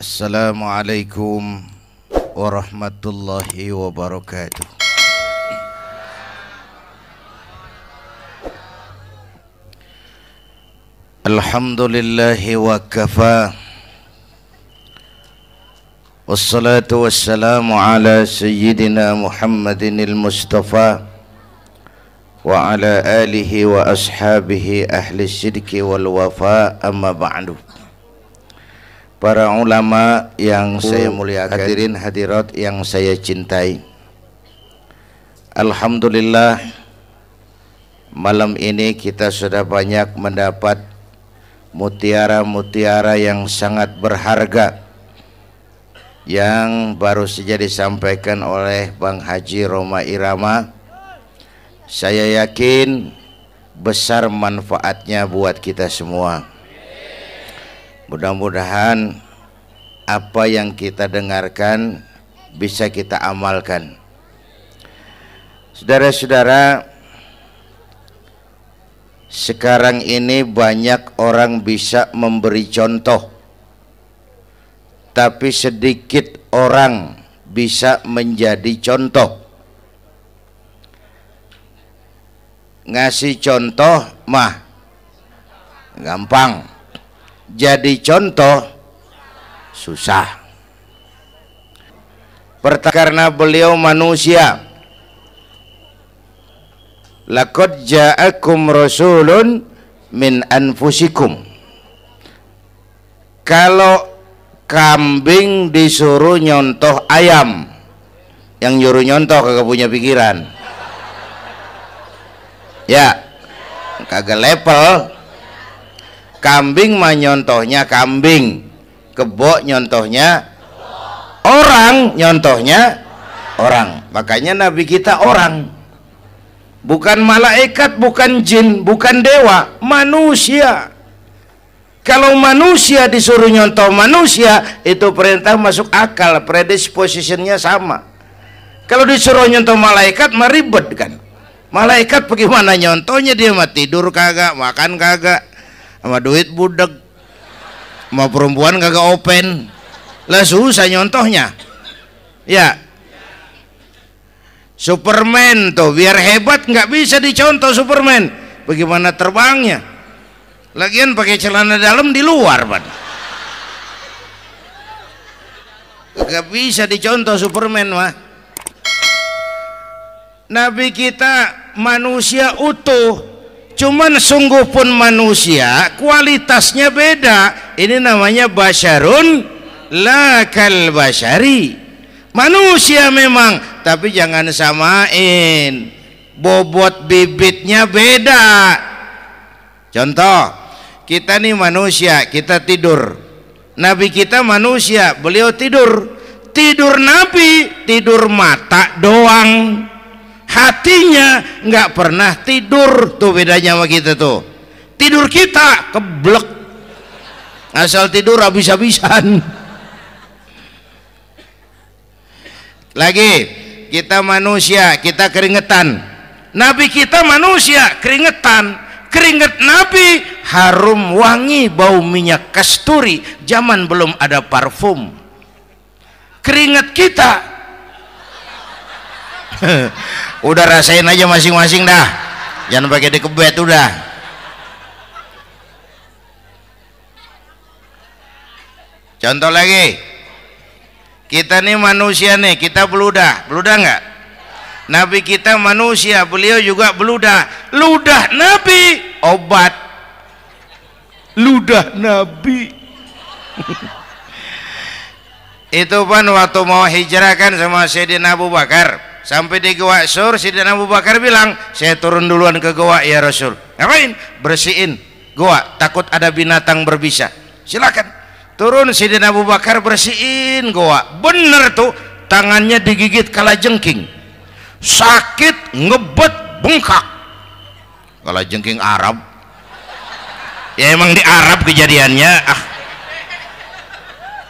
السلام عليكم ورحمة الله وبركاته الحمد لله وكفى والصلاة والسلام على سيدنا محمد المصطفى وعلى آله وأصحابه أهل الصدق والوفاء أما بعد para ulama yang saya muliakan hadirin hadirat yang saya cintai Alhamdulillah malam ini kita sudah banyak mendapat mutiara-mutiara yang sangat berharga yang baru saja disampaikan oleh Bang Haji Roma Irama saya yakin besar manfaatnya buat kita semua Mudah-mudahan apa yang kita dengarkan bisa kita amalkan. Saudara-saudara, sekarang ini banyak orang bisa memberi contoh, tapi sedikit orang bisa menjadi contoh. Ngasih contoh mah gampang, jadi contoh susah Pertama karena beliau manusia Lakot ja'akum rasulun min anfusikum Kalau kambing disuruh nyontoh ayam Yang nyuruh nyontoh kagak punya pikiran Ya kagak level kambing menyontohnya kambing kebo nyontohnya orang nyontohnya orang makanya nabi kita orang bukan malaikat bukan jin bukan dewa manusia kalau manusia disuruh nyontoh manusia itu perintah masuk akal predisposisinya sama kalau disuruh nyontoh malaikat meribet kan malaikat bagaimana nyontohnya dia mah tidur kagak makan kagak sama duit budek sama perempuan kagak open lah susah nyontohnya ya Superman tuh biar hebat nggak bisa dicontoh Superman bagaimana terbangnya lagian pakai celana dalam di luar pak nggak bisa dicontoh Superman mah Nabi kita manusia utuh cuman sungguh pun manusia kualitasnya beda ini namanya basyarun lakal basyari manusia memang tapi jangan samain bobot bibitnya beda contoh kita nih manusia kita tidur nabi kita manusia beliau tidur tidur nabi tidur mata doang hatinya nggak pernah tidur tuh bedanya sama kita tuh tidur kita keblek asal tidur habis-habisan lagi kita manusia kita keringetan nabi kita manusia keringetan keringet nabi harum wangi bau minyak kasturi zaman belum ada parfum keringet kita udah rasain aja masing-masing dah jangan pakai dikebet udah contoh lagi kita nih manusia nih kita beludah beludah nggak Nabi kita manusia beliau juga beludah ludah Nabi obat ludah Nabi itu pun waktu mau hijrah kan sama Sayyidina Abu Bakar sampai di Goa Sur Sayyidina Abu Bakar bilang saya turun duluan ke Goa ya Rasul ngapain? bersihin Goa takut ada binatang berbisa silakan turun Sayyidina Abu Bakar bersihin Goa bener tuh tangannya digigit kala jengking sakit ngebet bengkak kala jengking Arab ya emang di Arab kejadiannya ah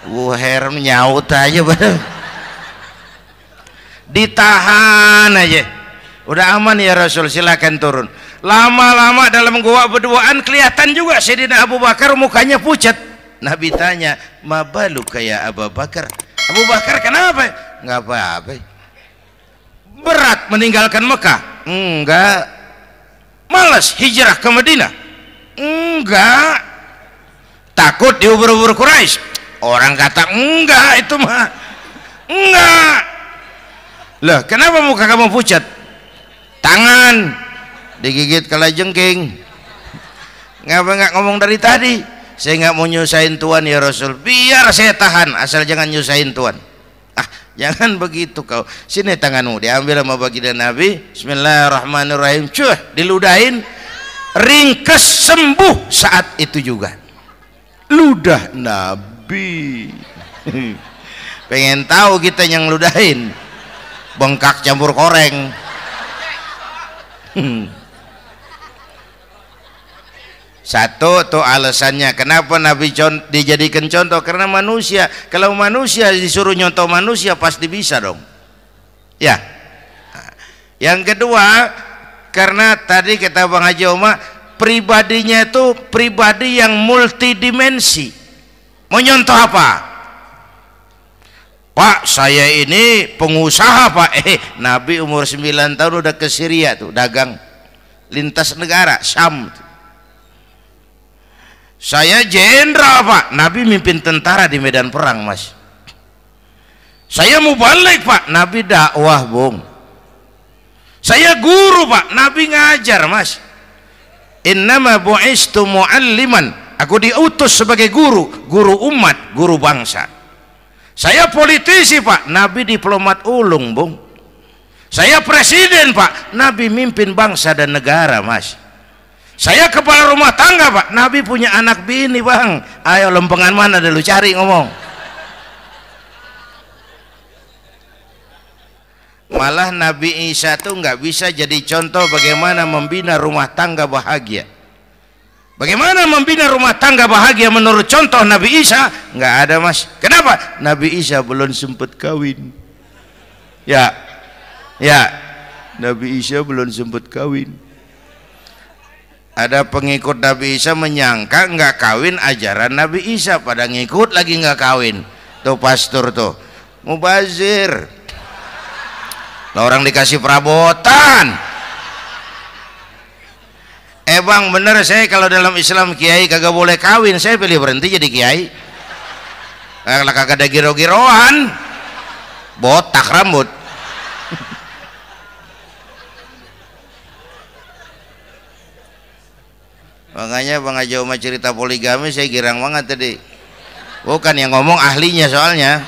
gua heran nyaut aja bener ditahan aja udah aman ya Rasul silahkan turun lama-lama dalam gua berduaan kelihatan juga Sayyidina Abu Bakar mukanya pucat Nabi tanya mabalu kayak Abu Bakar Abu Bakar kenapa nggak apa-apa berat meninggalkan Mekah enggak malas hijrah ke medina enggak takut diubur-ubur Quraisy orang kata enggak itu mah enggak lah, kenapa muka kamu pucat? Tangan digigit kalajengking. Ngapa nggak ngomong dari tadi? Saya nggak mau nyusahin tuan ya Rasul. Biar saya tahan, asal jangan nyusahin tuan. Ah, jangan begitu kau. Sini tanganmu diambil sama baginda Nabi. Bismillahirrahmanirrahim. Cuh, diludahin. Ringkes sembuh saat itu juga. Ludah Nabi. Pengen tahu kita yang ludahin bengkak campur koreng hmm. satu tuh alasannya kenapa Nabi con dijadikan contoh karena manusia kalau manusia disuruh nyontoh manusia pasti bisa dong ya yang kedua karena tadi kata Bang Haji Oma pribadinya itu pribadi yang multidimensi menyontoh nyontoh apa Pak saya ini pengusaha pak eh Nabi umur 9 tahun udah ke Syria tuh dagang lintas negara Syam saya jenderal pak Nabi mimpin tentara di medan perang mas saya mau balik pak Nabi dakwah bung saya guru pak Nabi ngajar mas innama bu'istu mu'alliman aku diutus sebagai guru guru umat guru bangsa saya politisi pak, Nabi diplomat ulung bung. Saya presiden pak, Nabi mimpin bangsa dan negara mas. Saya kepala rumah tangga pak, Nabi punya anak bini bang. Ayo lempengan mana dulu cari ngomong. Malah Nabi Isa tuh nggak bisa jadi contoh bagaimana membina rumah tangga bahagia Bagaimana membina rumah tangga bahagia menurut contoh Nabi Isa? Enggak ada mas. Kenapa? Nabi Isa belum sempat kawin. Ya, ya. Nabi Isa belum sempat kawin. Ada pengikut Nabi Isa menyangka enggak kawin ajaran Nabi Isa pada ngikut lagi enggak kawin. Tuh pastor tuh, mubazir. Lah orang dikasih perabotan eh bang bener saya kalau dalam Islam kiai kagak boleh kawin saya pilih berhenti jadi kiai kalau eh, kagak ada giro-giroan botak rambut makanya bang Aja cerita poligami saya girang banget tadi bukan yang ngomong ahlinya soalnya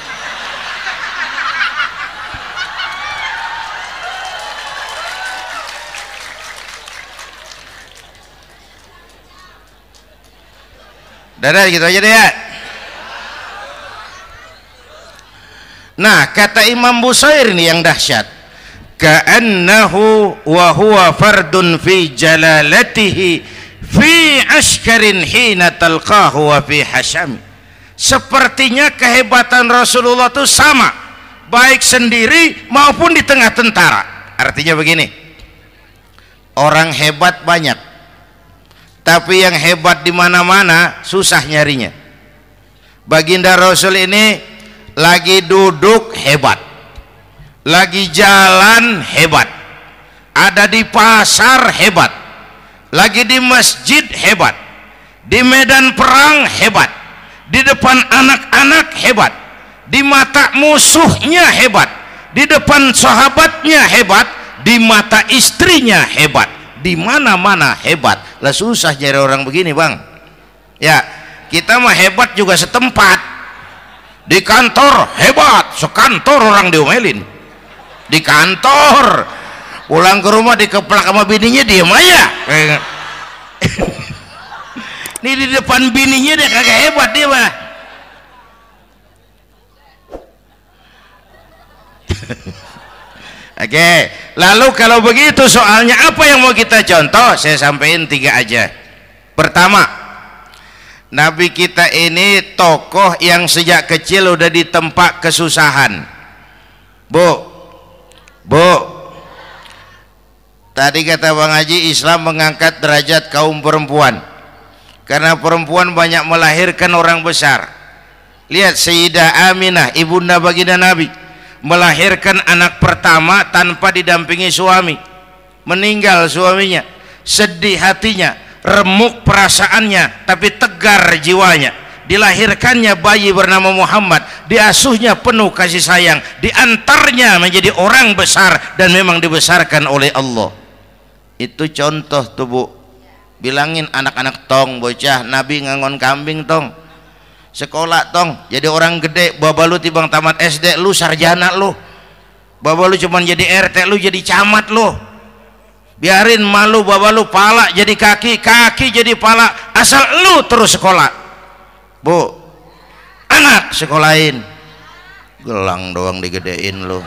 Udah gitu aja deh ya. Nah, kata Imam Busair ini yang dahsyat. Ka'annahu wa huwa fardun fi jalalatihi fi ashkarin hina talqahu wa fi hasyami. Sepertinya kehebatan Rasulullah itu sama, baik sendiri maupun di tengah tentara. Artinya begini. Orang hebat banyak, tapi yang hebat di mana-mana susah nyarinya baginda rasul ini lagi duduk hebat lagi jalan hebat ada di pasar hebat lagi di masjid hebat di medan perang hebat di depan anak-anak hebat di mata musuhnya hebat di depan sahabatnya hebat di mata istrinya hebat di mana-mana hebat lah susah jadi orang begini bang ya kita mah hebat juga setempat di kantor hebat sekantor orang diomelin di kantor pulang ke rumah dikeplak sama bininya diem aja gitu. ini di depan bininya dia kagak hebat dia mah Oke, okay. lalu kalau begitu soalnya apa yang mau kita contoh? Saya sampaikan tiga aja. Pertama, Nabi kita ini tokoh yang sejak kecil udah di tempat kesusahan. Bu, bu, tadi kata Bang Haji Islam mengangkat derajat kaum perempuan karena perempuan banyak melahirkan orang besar. Lihat Sayyidah Aminah, ibunda baginda Nabi melahirkan anak pertama tanpa didampingi suami meninggal suaminya sedih hatinya remuk perasaannya tapi tegar jiwanya dilahirkannya bayi bernama Muhammad diasuhnya penuh kasih sayang diantarnya menjadi orang besar dan memang dibesarkan oleh Allah itu contoh tubuh bilangin anak-anak tong bocah nabi ngangon kambing tong sekolah tong jadi orang gede bapak lu tibang tamat SD lu sarjana lu bapak lu cuman jadi RT lu jadi camat lu biarin malu bapak lu pala jadi kaki kaki jadi pala asal lu terus sekolah bu anak sekolahin gelang doang digedein lu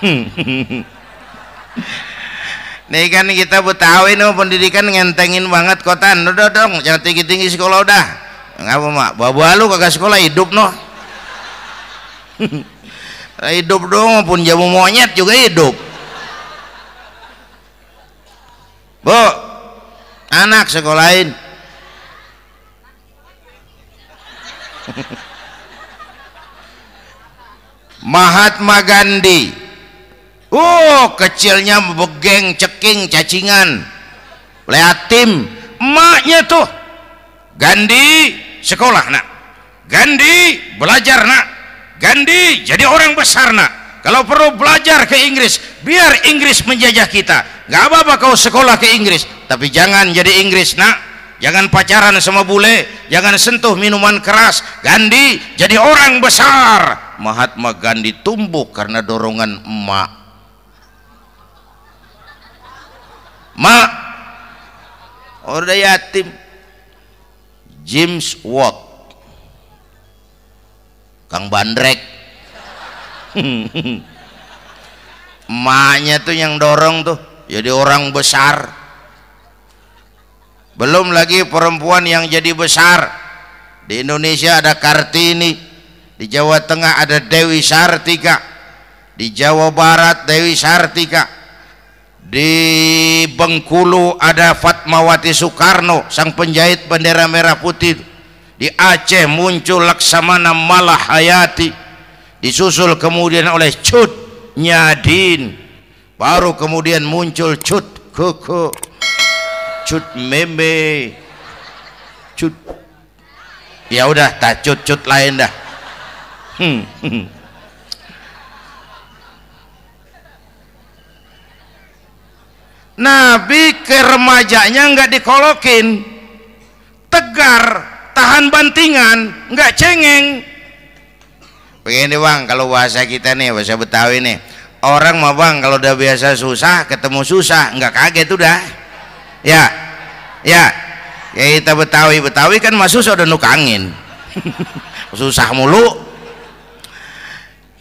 nih kan kita betawi no pendidikan ngentengin banget kotaan udah dong jangan tinggi-tinggi sekolah udah ngapa mak bawa lu kagak sekolah hidup no hidup dong pun jamu monyet juga hidup bu anak sekolahin Mahatma Gandhi oh kecilnya begeng ceking cacingan tim, emaknya tuh Gandhi sekolah nak Gandhi belajar nak Gandhi jadi orang besar nak kalau perlu belajar ke Inggris biar Inggris menjajah kita gak apa-apa kau sekolah ke Inggris tapi jangan jadi Inggris nak jangan pacaran sama bule jangan sentuh minuman keras Gandhi jadi orang besar Mahatma Gandhi tumbuh karena dorongan emak mak udah yatim James Watt Kang Bandrek emaknya tuh yang dorong tuh jadi orang besar belum lagi perempuan yang jadi besar di Indonesia ada Kartini di Jawa Tengah ada Dewi Sartika di Jawa Barat Dewi Sartika di Bengkulu ada Fatmawati Soekarno sang penjahit bendera merah putih di Aceh muncul Laksamana Malah Hayati disusul kemudian oleh Cut Nyadin baru kemudian muncul Cut Koko Cut Meme Cut ya udah tak Cut Cut lain dah hmm. hmm. Nabi ke remajanya nggak dikolokin tegar tahan bantingan nggak cengeng begini bang kalau bahasa kita nih bahasa Betawi nih orang mah bang kalau udah biasa susah ketemu susah nggak kaget udah ya ya ya kita Betawi Betawi kan masuk susah udah nukangin susah mulu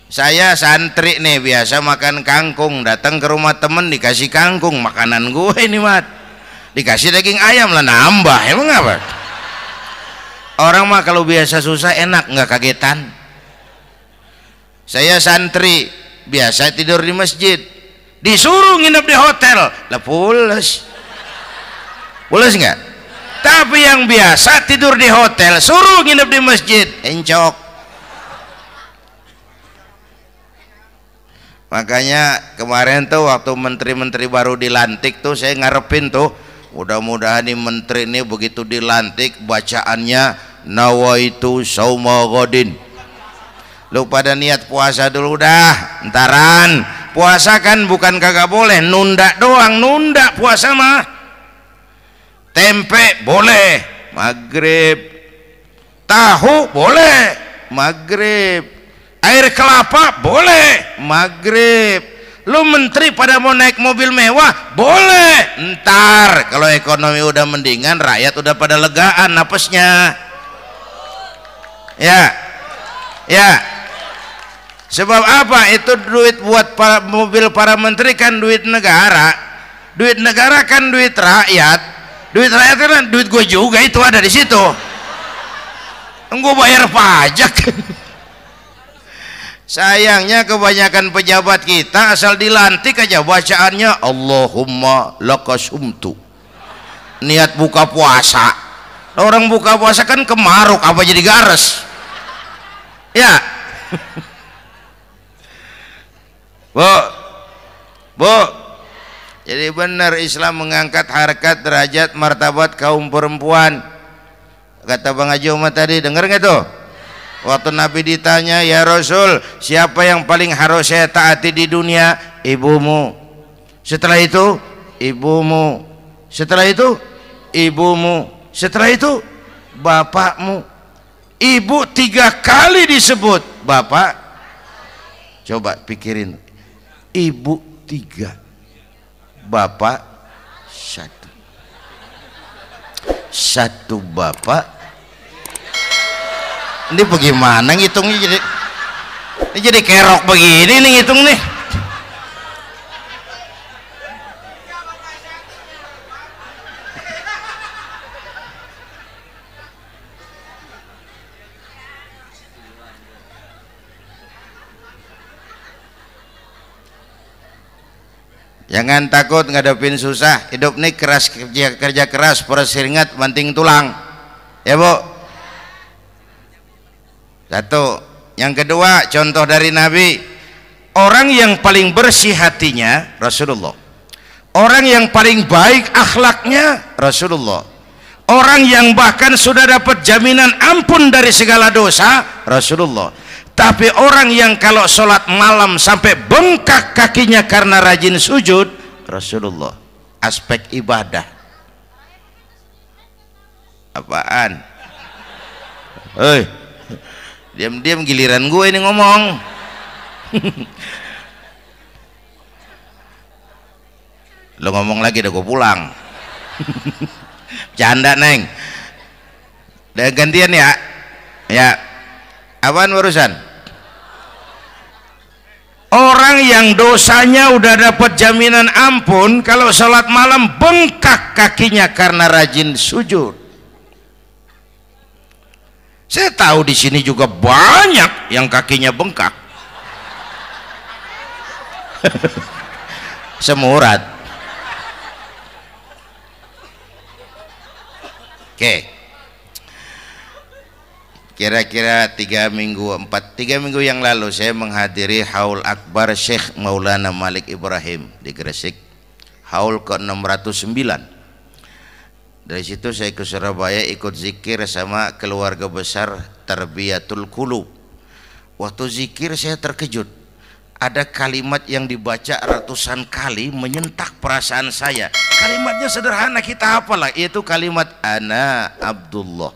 saya santri nih biasa makan kangkung datang ke rumah temen dikasih kangkung makanan gue ini mat dikasih daging ayam lah nambah emang apa orang mah kalau biasa susah enak nggak kagetan saya santri biasa tidur di masjid disuruh nginep di hotel lah pulas pulas nggak tapi yang biasa tidur di hotel suruh nginep di masjid encok makanya kemarin tuh waktu menteri-menteri baru dilantik tuh saya ngarepin tuh mudah-mudahan ini menteri ini begitu dilantik bacaannya nawaitu sauma godin lu pada niat puasa dulu dah entaran puasa kan bukan kagak boleh nunda doang nunda puasa mah tempe boleh maghrib tahu boleh maghrib air kelapa boleh maghrib lu menteri pada mau naik mobil mewah boleh ntar kalau ekonomi udah mendingan rakyat udah pada legaan napasnya ya ya sebab apa itu duit buat para, mobil para menteri kan duit negara duit negara kan duit rakyat duit rakyat kan duit gue juga itu ada di situ gue bayar pajak Sayangnya kebanyakan pejabat kita asal dilantik aja bacaannya Allahumma lakasumtu. Niat buka puasa. Orang buka puasa kan kemaruk apa jadi gares. Ya. Bu. Bu. Jadi benar Islam mengangkat harkat, derajat, martabat kaum perempuan. Kata Bang Ajo tadi, dengar nggak tuh? Waktu Nabi ditanya, "Ya Rasul, siapa yang paling harus saya taati di dunia?" Ibumu. Setelah itu, ibumu. Setelah itu, ibumu. Setelah itu, bapakmu. Ibu tiga kali disebut, bapak. Coba pikirin, ibu tiga, bapak satu, satu bapak ini bagaimana ngitungnya jadi ini jadi kerok begini nih ngitung nih Jangan takut ngadepin susah. Hidup nih keras kerja, kerja keras, proses ingat banting tulang. Ya, Bu. Satu, yang kedua contoh dari Nabi, orang yang paling bersih hatinya Rasulullah. Orang yang paling baik akhlaknya Rasulullah. Orang yang bahkan sudah dapat jaminan ampun dari segala dosa Rasulullah. Tapi orang yang kalau sholat malam sampai bengkak kakinya karena rajin sujud Rasulullah. Aspek ibadah. Apaan? Hei, diam-diam giliran gue ini ngomong lo ngomong lagi udah gue pulang canda neng udah gantian ya ya apaan barusan orang yang dosanya udah dapat jaminan ampun kalau sholat malam bengkak kakinya karena rajin sujud saya tahu di sini juga banyak yang kakinya bengkak. Semurat. Oke. Kira-kira tiga minggu empat tiga minggu yang lalu saya menghadiri Haul Akbar Syekh Maulana Malik Ibrahim di Gresik. Haul ke 609 dari situ saya ke Surabaya ikut zikir sama keluarga besar Terbiatul Kulub. Waktu zikir saya terkejut. Ada kalimat yang dibaca ratusan kali menyentak perasaan saya. Kalimatnya sederhana kita apalah yaitu kalimat ana Abdullah.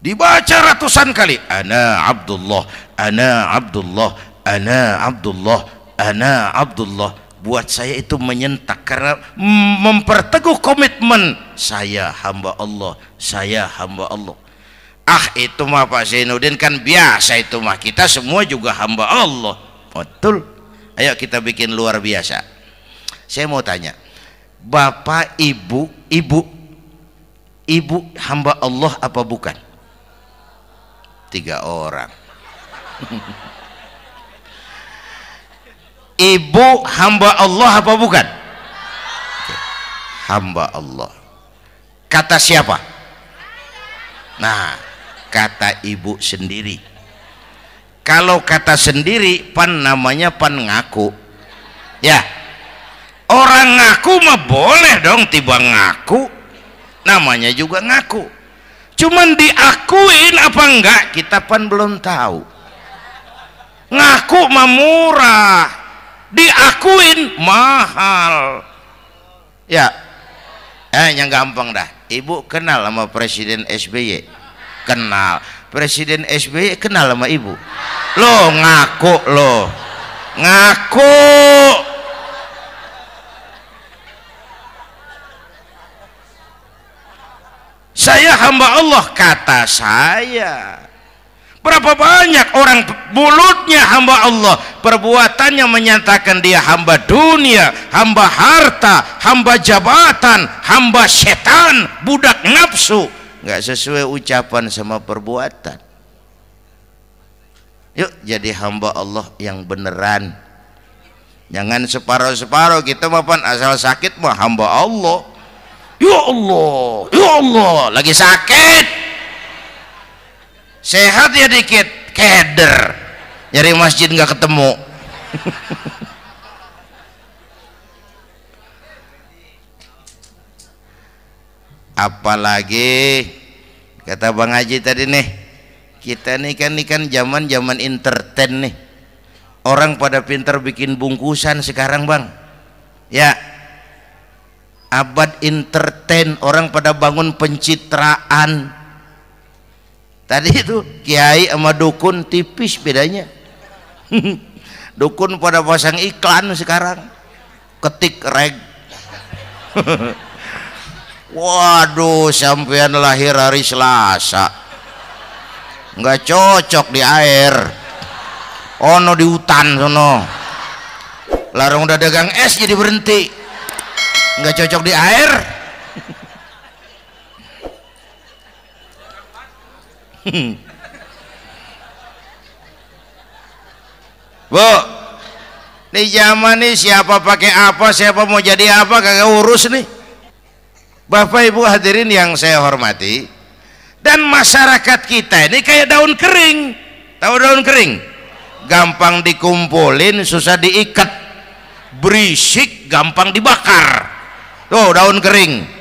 Dibaca ratusan kali ana Abdullah, ana Abdullah, ana Abdullah, ana Abdullah. Ana Abdullah buat saya itu menyentak karena memperteguh komitmen saya hamba Allah saya hamba Allah ah itu mah Pak Zainuddin kan biasa itu mah kita semua juga hamba Allah betul ayo kita bikin luar biasa saya mau tanya Bapak Ibu Ibu Ibu hamba Allah apa bukan tiga orang ibu hamba Allah apa bukan? hamba Allah kata siapa? nah kata ibu sendiri kalau kata sendiri pan namanya pan ngaku ya orang ngaku mah boleh dong tiba ngaku namanya juga ngaku cuman diakuin apa enggak kita pan belum tahu ngaku mah murah diakuin mahal ya eh yang gampang dah ibu kenal sama presiden SBY kenal presiden SBY kenal sama ibu lo ngaku lo ngaku saya hamba Allah kata saya Berapa banyak orang mulutnya hamba Allah, perbuatannya menyatakan dia hamba dunia, hamba harta, hamba jabatan, hamba setan, budak nafsu. Nggak sesuai ucapan sama perbuatan. Yuk jadi hamba Allah yang beneran. Jangan separuh-separuh kita mapan asal sakit mah hamba Allah. Ya Allah, ya Allah, lagi sakit sehat ya dikit keder nyari masjid nggak ketemu apalagi kata Bang Haji tadi nih kita nih kan nih kan zaman zaman entertain nih orang pada pinter bikin bungkusan sekarang Bang ya abad entertain orang pada bangun pencitraan tadi itu kiai sama dukun tipis bedanya dukun pada pasang iklan sekarang ketik reg waduh sampean lahir hari Selasa nggak cocok di air ono di hutan sono larung udah dagang es jadi berhenti nggak cocok di air Hmm. Bu, nih zaman nih siapa pakai apa, siapa mau jadi apa kagak urus nih. Bapak Ibu hadirin yang saya hormati, dan masyarakat kita ini kayak daun kering. Tahu daun kering? Gampang dikumpulin, susah diikat. Berisik, gampang dibakar. Tuh, daun kering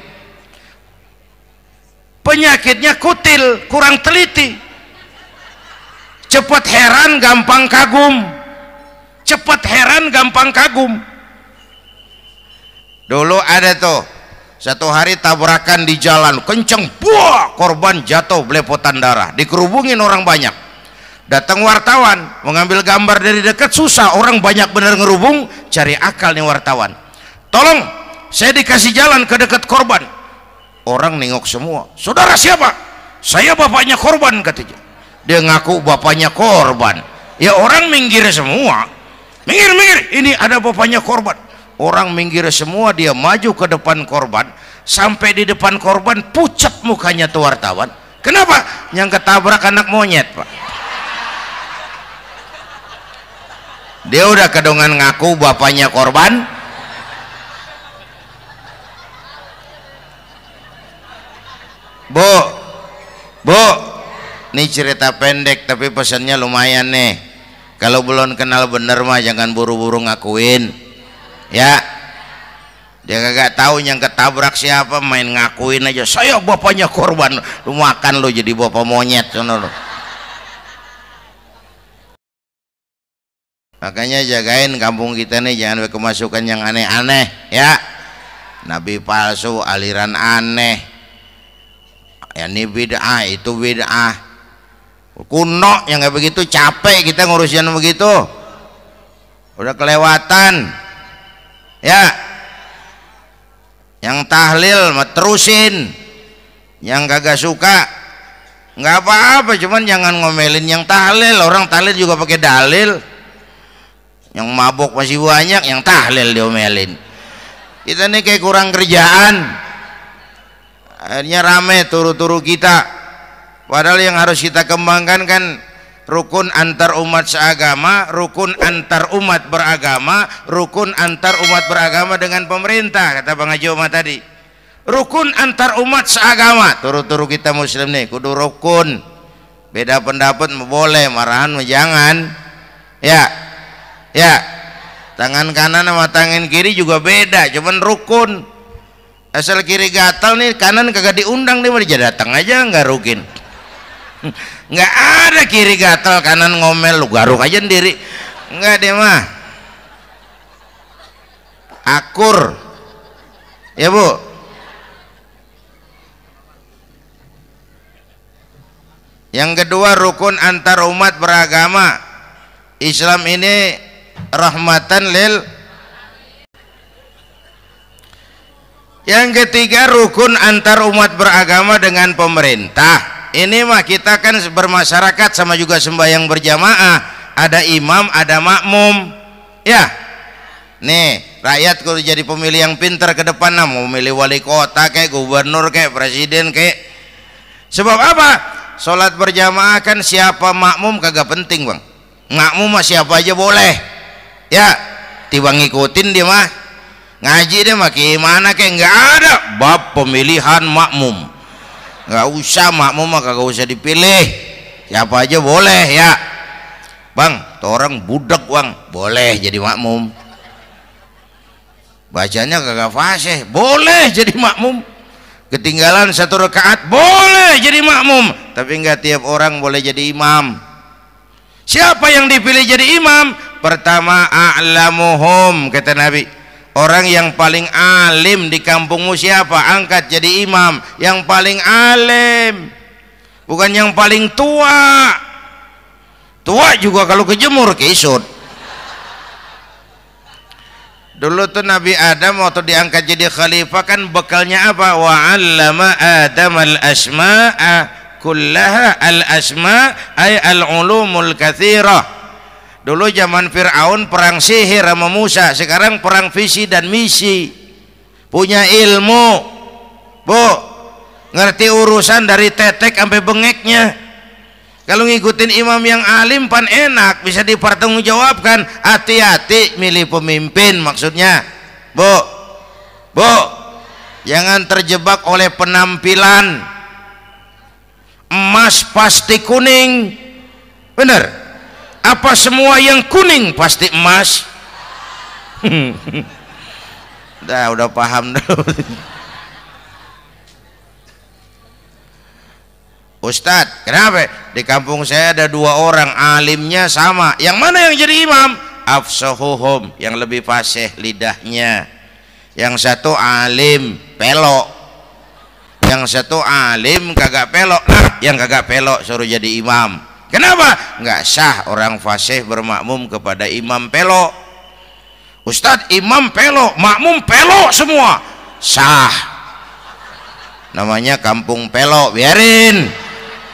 penyakitnya kutil kurang teliti cepat heran gampang kagum cepat heran gampang kagum dulu ada tuh satu hari tabrakan di jalan kenceng buah korban jatuh belepotan darah dikerubungin orang banyak datang wartawan mengambil gambar dari dekat susah orang banyak bener ngerubung cari akal nih wartawan tolong saya dikasih jalan ke dekat korban orang nengok semua saudara siapa saya bapaknya korban katanya dia ngaku bapaknya korban ya orang minggir semua minggir minggir ini ada bapaknya korban orang minggir semua dia maju ke depan korban sampai di depan korban pucat mukanya tuh wartawan kenapa yang ketabrak anak monyet pak dia udah kedongan ngaku bapaknya korban ini cerita pendek tapi pesannya lumayan nih kalau belum kenal bener mah jangan buru-buru ngakuin ya dia kagak tahu yang ketabrak siapa main ngakuin aja saya bapaknya korban lu makan lu jadi bapak monyet sana lu makanya jagain kampung kita nih jangan kemasukan yang aneh-aneh ya nabi palsu aliran aneh ya, ini bid'ah itu bid'ah kuno yang kayak begitu capek kita ngurusin begitu udah kelewatan ya yang tahlil terusin yang kagak suka nggak apa-apa cuman jangan ngomelin yang tahlil orang tahlil juga pakai dalil yang mabok masih banyak yang tahlil diomelin kita ini kayak kurang kerjaan akhirnya rame turu-turu kita Padahal yang harus kita kembangkan kan rukun antar umat seagama, rukun antar umat beragama, rukun antar umat beragama dengan pemerintah kata Bang Haji Umar tadi. Rukun antar umat seagama, turu-turu kita muslim nih kudu rukun. Beda pendapat boleh, marahan jangan. Ya. Ya. Tangan kanan sama tangan kiri juga beda, cuman rukun. Asal kiri gatal nih, kanan kagak diundang nih, dia datang aja nggak rugin. nggak ada kiri gatel kanan ngomel lu garuk aja sendiri nggak deh mah akur ya bu yang kedua rukun antar umat beragama Islam ini rahmatan lil yang ketiga rukun antar umat beragama dengan pemerintah ini mah kita kan bermasyarakat sama juga sembahyang berjamaah ada imam ada makmum ya nih rakyat kalau jadi pemilih yang pintar ke depan nah, mau memilih wali kota kayak gubernur kayak presiden kayak sebab apa sholat berjamaah kan siapa makmum kagak penting bang makmum mah siapa aja boleh ya tiba ngikutin dia mah ngaji dia mah gimana kayak nggak ada bab pemilihan makmum nggak usah makmum mah kagak usah dipilih siapa aja boleh ya bang orang budak bang boleh jadi makmum bacanya kagak fasih boleh jadi makmum ketinggalan satu rakaat boleh jadi makmum tapi nggak tiap orang boleh jadi imam siapa yang dipilih jadi imam pertama a'lamuhum kata Nabi Orang yang paling alim di kampungmu siapa? Angkat jadi imam. Yang paling alim. Bukan yang paling tua. Tua juga kalau kejemur kisut. Dulu tuh Nabi Adam waktu diangkat jadi khalifah kan bekalnya apa? Wa 'allama Adam al-asma'a kullaha al-asma' ay al-ulumul katsirah dulu zaman Fir'aun perang sihir sama Musa sekarang perang visi dan misi punya ilmu bu ngerti urusan dari tetek sampai bengeknya kalau ngikutin imam yang alim pan enak bisa dipertanggungjawabkan hati-hati milih pemimpin maksudnya bu bu jangan terjebak oleh penampilan emas pasti kuning bener apa semua yang kuning pasti emas dah udah paham dulu Ustadz kenapa di kampung saya ada dua orang alimnya sama yang mana yang jadi imam afsohuhum yang lebih fasih lidahnya yang satu alim pelok yang satu alim kagak pelok nah yang kagak pelok suruh jadi imam Kenapa? Enggak sah orang fasih bermakmum kepada imam pelok. Ustadz imam pelok, makmum pelok semua. Sah. Namanya kampung pelok, biarin.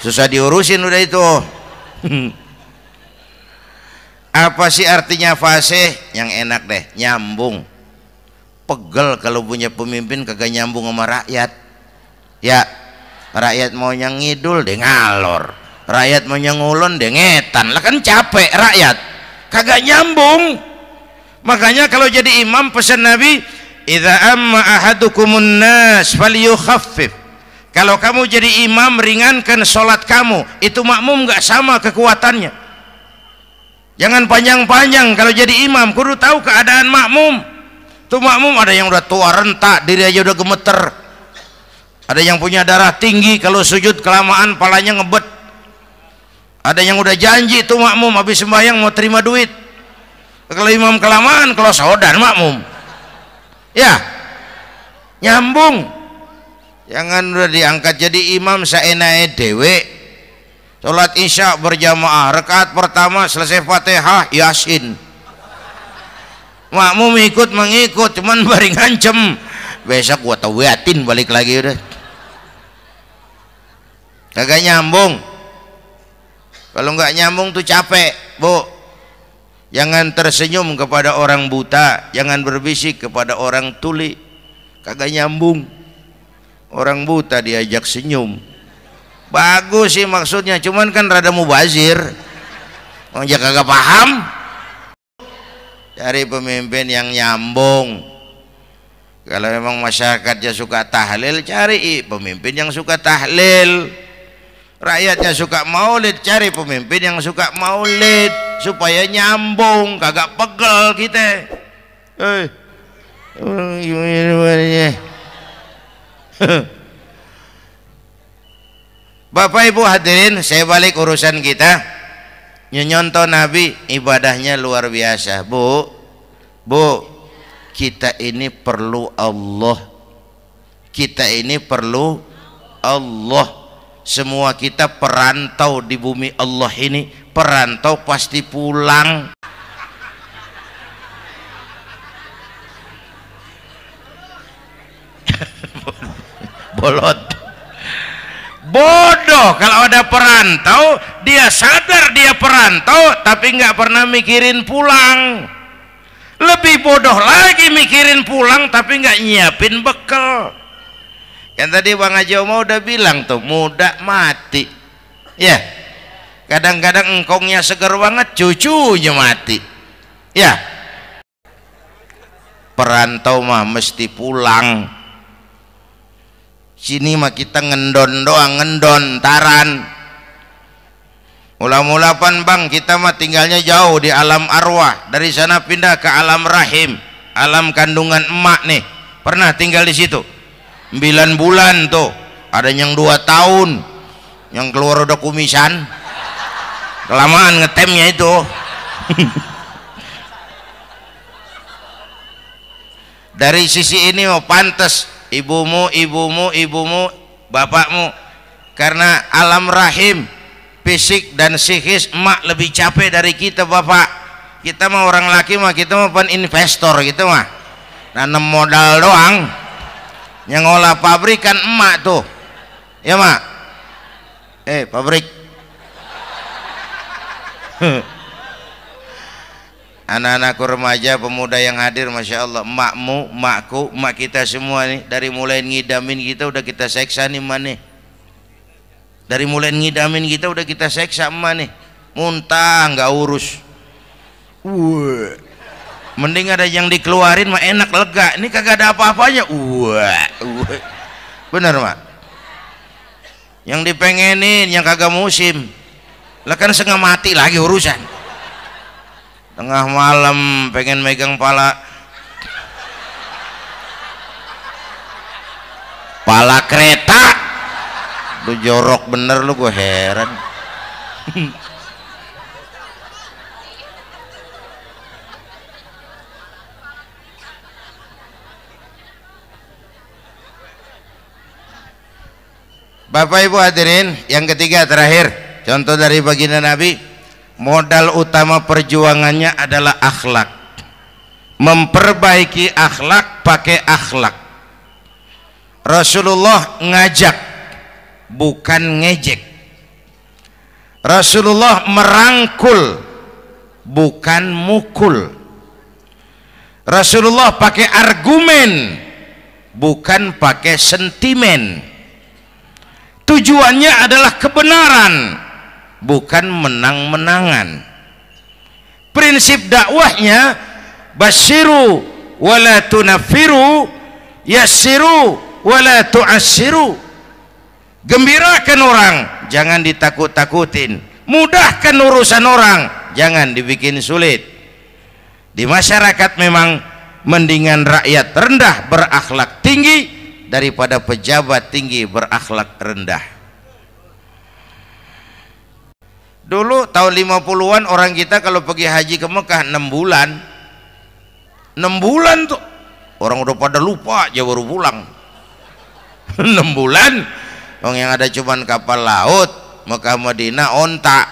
Susah diurusin udah itu. Apa sih artinya fasih? Yang enak deh, nyambung. Pegel kalau punya pemimpin kagak nyambung sama rakyat. Ya, rakyat mau yang ngidul deh ngalor rakyat menyengulon dengetan lah kan capek rakyat kagak nyambung makanya kalau jadi imam pesan Nabi idha amma ahadukumun nas falyukhaffif kalau kamu jadi imam ringankan sholat kamu itu makmum gak sama kekuatannya jangan panjang-panjang kalau jadi imam kudu tahu keadaan makmum tuh makmum ada yang udah tua rentak diri aja udah gemeter ada yang punya darah tinggi kalau sujud kelamaan palanya ngebet ada yang udah janji tuh makmum habis sembahyang mau terima duit kalau imam kelamaan kalau saudan makmum ya nyambung jangan udah diangkat jadi imam seenai dewe sholat isya berjamaah rekat pertama selesai fatihah yasin makmum ikut mengikut cuman bari ngancem besok gua tawiatin balik lagi udah kagak nyambung kalau nggak nyambung tuh capek bu jangan tersenyum kepada orang buta jangan berbisik kepada orang tuli kagak nyambung orang buta diajak senyum bagus sih maksudnya cuman kan rada mubazir orang oh, kagak paham Cari pemimpin yang nyambung kalau memang masyarakatnya suka tahlil cari pemimpin yang suka tahlil rakyatnya suka maulid cari pemimpin yang suka maulid supaya nyambung kagak pegel kita eh Bapak Ibu hadirin saya balik urusan kita nyenyontoh Nabi ibadahnya luar biasa Bu Bu kita ini perlu Allah kita ini perlu Allah semua kita perantau di bumi Allah ini perantau pasti pulang bolot bodoh kalau ada perantau dia sadar dia perantau tapi nggak pernah mikirin pulang lebih bodoh lagi mikirin pulang tapi nggak nyiapin bekal yang tadi Bang Haji Omo udah bilang tuh muda mati ya kadang-kadang engkongnya seger banget cucunya mati ya perantau mah mesti pulang sini mah kita ngendon doang ngendon taran mula-mula pan bang kita mah tinggalnya jauh di alam arwah dari sana pindah ke alam rahim alam kandungan emak nih pernah tinggal di situ 9 bulan tuh ada yang dua tahun yang keluar udah kumisan kelamaan ngetemnya itu dari sisi ini mau oh, pantas ibumu ibumu ibumu bapakmu karena alam rahim fisik dan psikis emak lebih capek dari kita bapak kita mah orang laki mah kita mah pun investor gitu mah nanam modal doang yang ngolah pabrik kan emak tuh ya mak eh pabrik anak-anakku remaja pemuda yang hadir Masya Allah emakmu, emakku, emak kita semua nih dari mulai ngidamin kita udah kita seksa nih emak nih dari mulai ngidamin kita udah kita seksa emak nih muntah nggak urus Wuh mending ada yang dikeluarin mah enak lega ini kagak ada apa-apanya wah bener mak yang dipengenin yang kagak musim lah kan setengah mati lagi urusan tengah malam pengen megang pala pala kereta lu jorok bener lu gue heran Bapak Ibu hadirin, yang ketiga terakhir, contoh dari baginda Nabi, modal utama perjuangannya adalah akhlak. Memperbaiki akhlak pakai akhlak. Rasulullah ngajak bukan ngejek. Rasulullah merangkul bukan mukul. Rasulullah pakai argumen bukan pakai sentimen tujuannya adalah kebenaran bukan menang-menangan prinsip dakwahnya basiru wala tunafiru yassiru wala tu'assiru gembirakan orang jangan ditakut-takutin mudahkan urusan orang jangan dibikin sulit di masyarakat memang mendingan rakyat rendah berakhlak tinggi daripada pejabat tinggi berakhlak rendah dulu tahun 50-an orang kita kalau pergi haji ke Mekah 6 bulan 6 bulan tuh orang udah pada lupa aja baru pulang 6 bulan orang yang ada cuman kapal laut Mekah Medina ontak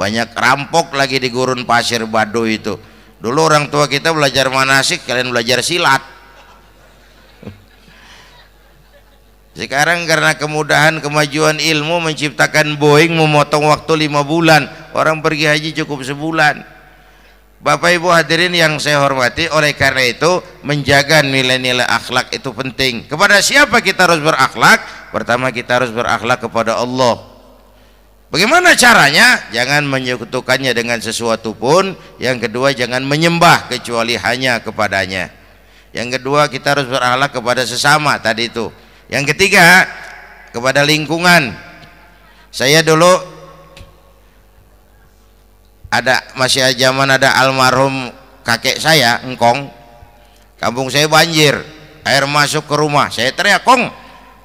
banyak rampok lagi di gurun pasir badu itu dulu orang tua kita belajar manasik kalian belajar silat Sekarang karena kemudahan kemajuan ilmu menciptakan Boeing memotong waktu lima bulan. Orang pergi haji cukup sebulan. Bapak Ibu hadirin yang saya hormati, oleh karena itu menjaga nilai-nilai akhlak itu penting. Kepada siapa kita harus berakhlak? Pertama kita harus berakhlak kepada Allah. Bagaimana caranya? Jangan menyekutukannya dengan sesuatu pun. Yang kedua jangan menyembah kecuali hanya kepadanya. Yang kedua kita harus berakhlak kepada sesama tadi itu yang ketiga kepada lingkungan saya dulu ada masih zaman ada almarhum kakek saya engkong kampung saya banjir air masuk ke rumah saya teriak kong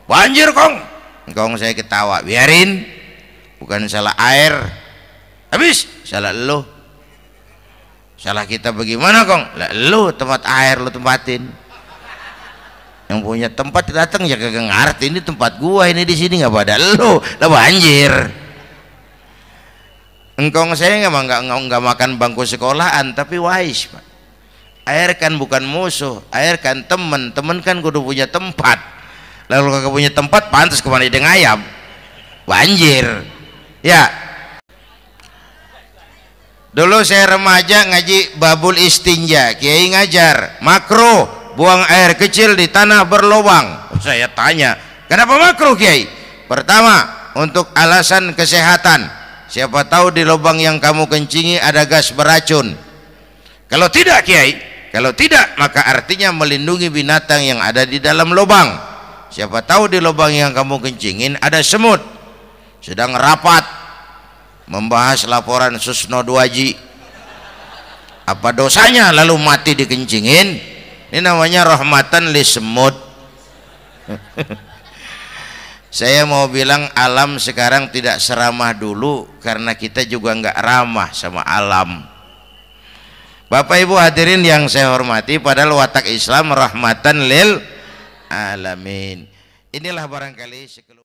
banjir kong engkong saya ketawa biarin bukan salah air habis salah lo salah kita bagaimana kong lah, lo tempat air lo tempatin yang punya tempat datang ya kagak ngerti ini tempat gua ini di sini nggak pada lu lah banjir engkong saya nggak nggak nggak makan bangku sekolahan tapi wise pak air kan bukan musuh air kan temen temen kan kudu punya tempat lalu kagak punya tempat pantas kemana dengan ayam banjir ya dulu saya remaja ngaji babul istinja kiai ngajar makro buang air kecil di tanah berlubang saya tanya kenapa makruh kiai pertama untuk alasan kesehatan siapa tahu di lubang yang kamu kencingi ada gas beracun kalau tidak kiai kalau tidak maka artinya melindungi binatang yang ada di dalam lubang siapa tahu di lubang yang kamu kencingin ada semut sedang rapat membahas laporan Susno 2 apa dosanya lalu mati dikencingin ini namanya rahmatan semut. saya mau bilang alam sekarang tidak seramah dulu karena kita juga nggak ramah sama alam Bapak Ibu hadirin yang saya hormati padahal watak Islam rahmatan lil alamin inilah barangkali sekelu